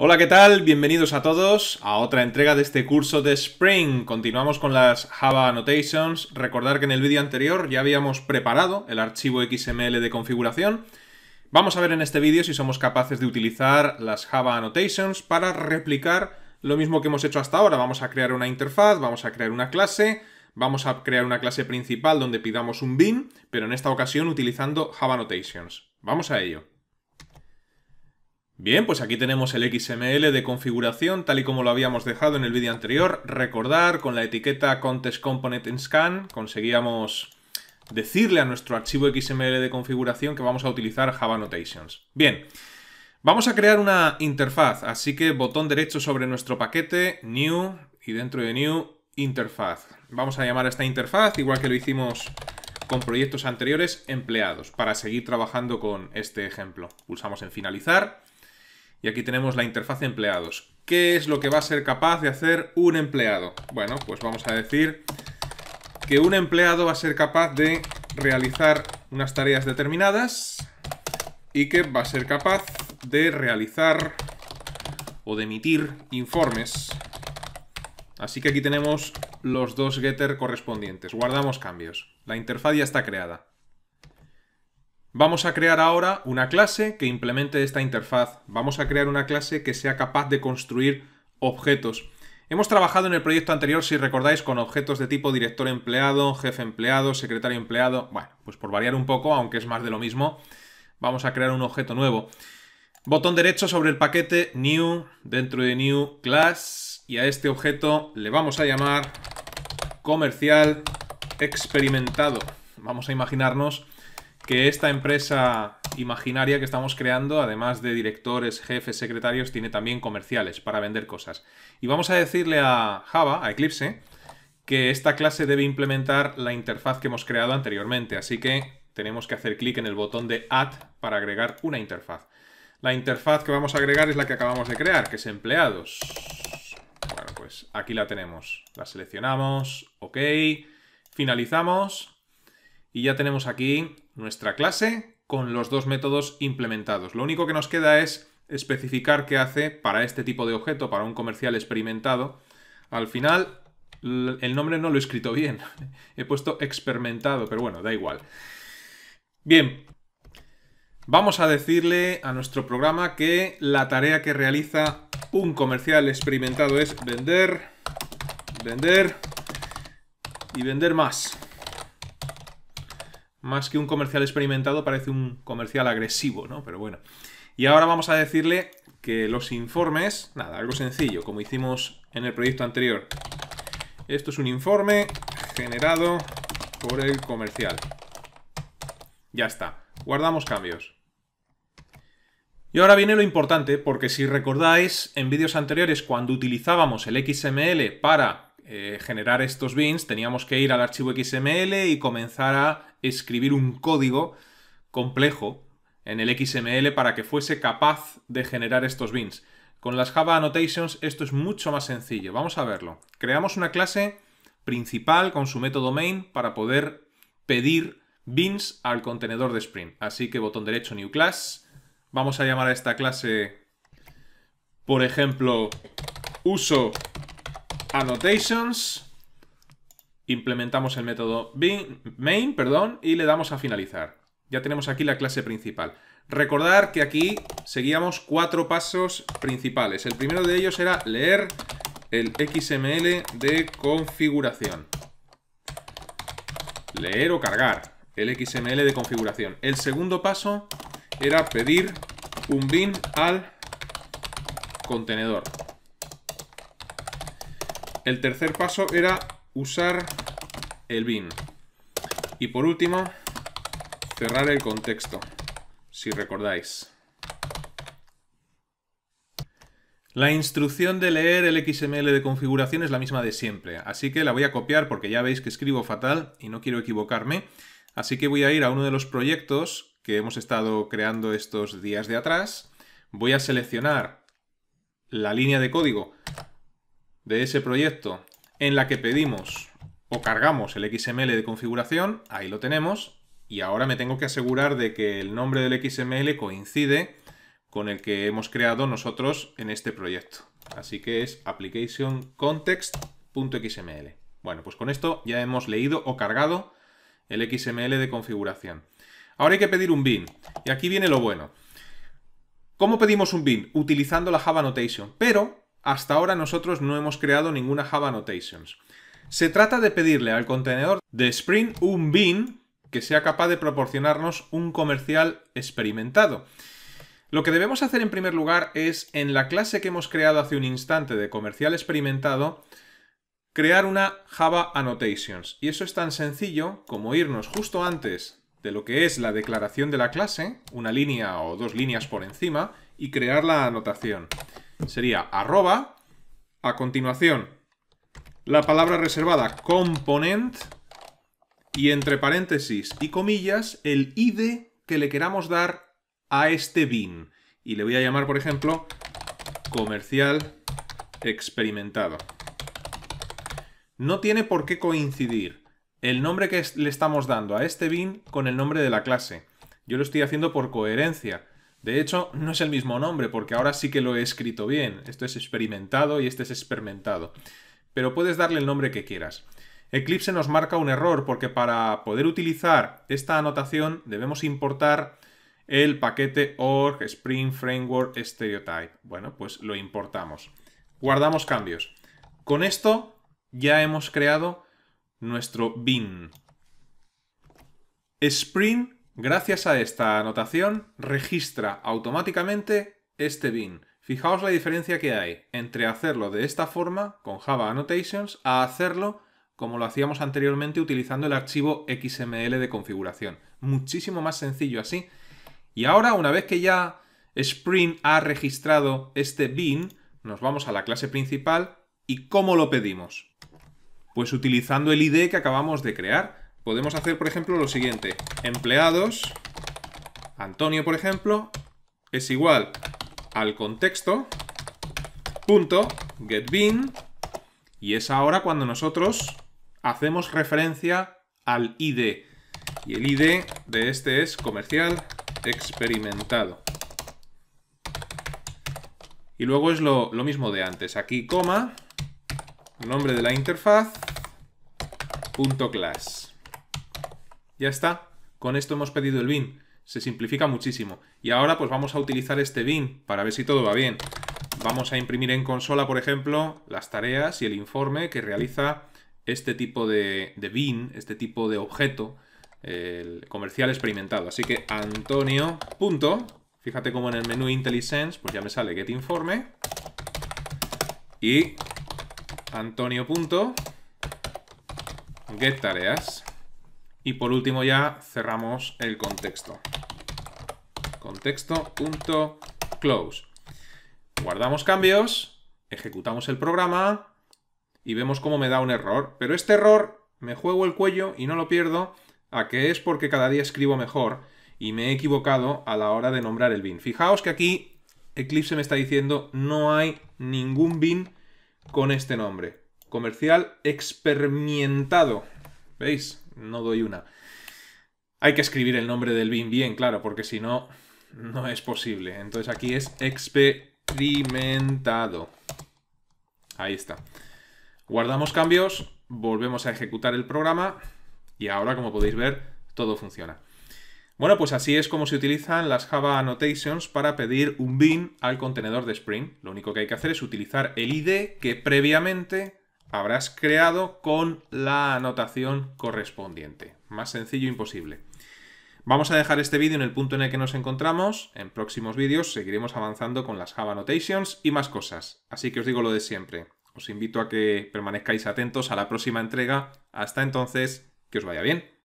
Hola, ¿qué tal? Bienvenidos a todos a otra entrega de este curso de Spring. Continuamos con las Java Annotations. Recordar que en el vídeo anterior ya habíamos preparado el archivo XML de configuración. Vamos a ver en este vídeo si somos capaces de utilizar las Java Annotations para replicar lo mismo que hemos hecho hasta ahora. Vamos a crear una interfaz, vamos a crear una clase, vamos a crear una clase principal donde pidamos un bin, pero en esta ocasión utilizando Java Annotations. Vamos a ello. Bien, pues aquí tenemos el XML de configuración tal y como lo habíamos dejado en el vídeo anterior. Recordar, con la etiqueta Contest Component in Scan conseguíamos decirle a nuestro archivo XML de configuración que vamos a utilizar Java Notations. Bien, vamos a crear una interfaz, así que botón derecho sobre nuestro paquete, New, y dentro de New, Interfaz. Vamos a llamar a esta interfaz, igual que lo hicimos con proyectos anteriores, empleados, para seguir trabajando con este ejemplo. Pulsamos en finalizar y aquí tenemos la interfaz empleados. ¿Qué es lo que va a ser capaz de hacer un empleado? Bueno, pues vamos a decir que un empleado va a ser capaz de realizar unas tareas determinadas y que va a ser capaz de realizar o de emitir informes. Así que aquí tenemos los dos getter correspondientes. Guardamos cambios. La interfaz ya está creada. Vamos a crear ahora una clase que implemente esta interfaz. Vamos a crear una clase que sea capaz de construir objetos. Hemos trabajado en el proyecto anterior, si recordáis, con objetos de tipo director empleado, jefe empleado, secretario empleado. Bueno, pues por variar un poco, aunque es más de lo mismo, vamos a crear un objeto nuevo. Botón derecho sobre el paquete, New, dentro de New, Class. Y a este objeto le vamos a llamar comercial experimentado. Vamos a imaginarnos que esta empresa imaginaria que estamos creando, además de directores, jefes, secretarios, tiene también comerciales para vender cosas. Y vamos a decirle a Java, a Eclipse, que esta clase debe implementar la interfaz que hemos creado anteriormente. Así que tenemos que hacer clic en el botón de Add para agregar una interfaz. La interfaz que vamos a agregar es la que acabamos de crear, que es empleados. Bueno, pues aquí la tenemos. La seleccionamos, ok, finalizamos y ya tenemos aquí nuestra clase con los dos métodos implementados. Lo único que nos queda es especificar qué hace para este tipo de objeto, para un comercial experimentado. Al final, el nombre no lo he escrito bien. He puesto experimentado, pero bueno, da igual. Bien, vamos a decirle a nuestro programa que la tarea que realiza un comercial experimentado es vender, vender y vender más. Más que un comercial experimentado, parece un comercial agresivo, ¿no? Pero bueno. Y ahora vamos a decirle que los informes, nada, algo sencillo, como hicimos en el proyecto anterior. Esto es un informe generado por el comercial. Ya está. Guardamos cambios. Y ahora viene lo importante, porque si recordáis, en vídeos anteriores, cuando utilizábamos el XML para eh, generar estos bins, teníamos que ir al archivo XML y comenzar a escribir un código complejo en el XML para que fuese capaz de generar estos bins. Con las Java Annotations esto es mucho más sencillo. Vamos a verlo. Creamos una clase principal con su método main para poder pedir bins al contenedor de Spring. Así que botón derecho New Class. Vamos a llamar a esta clase, por ejemplo, uso annotations, implementamos el método main perdón, y le damos a finalizar. Ya tenemos aquí la clase principal. Recordar que aquí seguíamos cuatro pasos principales. El primero de ellos era leer el XML de configuración. Leer o cargar el XML de configuración. El segundo paso era pedir un bin al contenedor. El tercer paso era usar el bin. Y por último, cerrar el contexto, si recordáis. La instrucción de leer el XML de configuración es la misma de siempre, así que la voy a copiar porque ya veis que escribo fatal y no quiero equivocarme. Así que voy a ir a uno de los proyectos que hemos estado creando estos días de atrás. Voy a seleccionar la línea de código de ese proyecto en la que pedimos o cargamos el XML de configuración, ahí lo tenemos, y ahora me tengo que asegurar de que el nombre del XML coincide con el que hemos creado nosotros en este proyecto. Así que es application Bueno, pues con esto ya hemos leído o cargado el XML de configuración. Ahora hay que pedir un bin, y aquí viene lo bueno. ¿Cómo pedimos un bin? Utilizando la Java Notation, pero hasta ahora nosotros no hemos creado ninguna Java Annotations. Se trata de pedirle al contenedor de Sprint un bin que sea capaz de proporcionarnos un comercial experimentado. Lo que debemos hacer en primer lugar es, en la clase que hemos creado hace un instante de comercial experimentado, crear una Java Annotations. Y eso es tan sencillo como irnos justo antes de lo que es la declaración de la clase, una línea o dos líneas por encima, y crear la anotación sería arroba, a continuación la palabra reservada component y entre paréntesis y comillas el id que le queramos dar a este bin. Y le voy a llamar, por ejemplo, comercial experimentado. No tiene por qué coincidir el nombre que le estamos dando a este bin con el nombre de la clase. Yo lo estoy haciendo por coherencia. De hecho, no es el mismo nombre, porque ahora sí que lo he escrito bien. Esto es experimentado y este es experimentado. Pero puedes darle el nombre que quieras. Eclipse nos marca un error, porque para poder utilizar esta anotación debemos importar el paquete org spring framework stereotype. Bueno, pues lo importamos. Guardamos cambios. Con esto ya hemos creado nuestro bin. Spring Gracias a esta anotación, registra automáticamente este bin. Fijaos la diferencia que hay entre hacerlo de esta forma, con Java Annotations, a hacerlo como lo hacíamos anteriormente utilizando el archivo XML de configuración. Muchísimo más sencillo así. Y ahora, una vez que ya Spring ha registrado este bin, nos vamos a la clase principal. ¿Y cómo lo pedimos? Pues utilizando el ID que acabamos de crear podemos hacer, por ejemplo, lo siguiente. Empleados, Antonio, por ejemplo, es igual al contexto, punto, y es ahora cuando nosotros hacemos referencia al ID. Y el ID de este es comercial experimentado. Y luego es lo, lo, mismo de antes. Aquí, coma, nombre de la interfaz, punto class. Ya está. Con esto hemos pedido el bin. Se simplifica muchísimo. Y ahora pues vamos a utilizar este bin para ver si todo va bien. Vamos a imprimir en consola, por ejemplo, las tareas y el informe que realiza este tipo de, bin, este tipo de objeto el comercial experimentado. Así que Antonio, Fíjate cómo en el menú IntelliSense, pues ya me sale Get Informe. Y Antonio, punto. Get Tareas. Y por último ya cerramos el contexto. Contexto.close. Guardamos cambios, ejecutamos el programa y vemos cómo me da un error. Pero este error me juego el cuello y no lo pierdo a que es porque cada día escribo mejor y me he equivocado a la hora de nombrar el bin. Fijaos que aquí Eclipse me está diciendo no hay ningún bin con este nombre. Comercial experimentado. ¿Veis? No doy una. Hay que escribir el nombre del bin bien, claro, porque si no, no es posible. Entonces aquí es experimentado. Ahí está. Guardamos cambios, volvemos a ejecutar el programa y ahora, como podéis ver, todo funciona. Bueno, pues así es como se utilizan las Java Annotations para pedir un bin al contenedor de Spring. Lo único que hay que hacer es utilizar el ID que previamente habrás creado con la anotación correspondiente. Más sencillo imposible. Vamos a dejar este vídeo en el punto en el que nos encontramos. En próximos vídeos seguiremos avanzando con las Java Notations y más cosas. Así que os digo lo de siempre. Os invito a que permanezcáis atentos a la próxima entrega. Hasta entonces, que os vaya bien.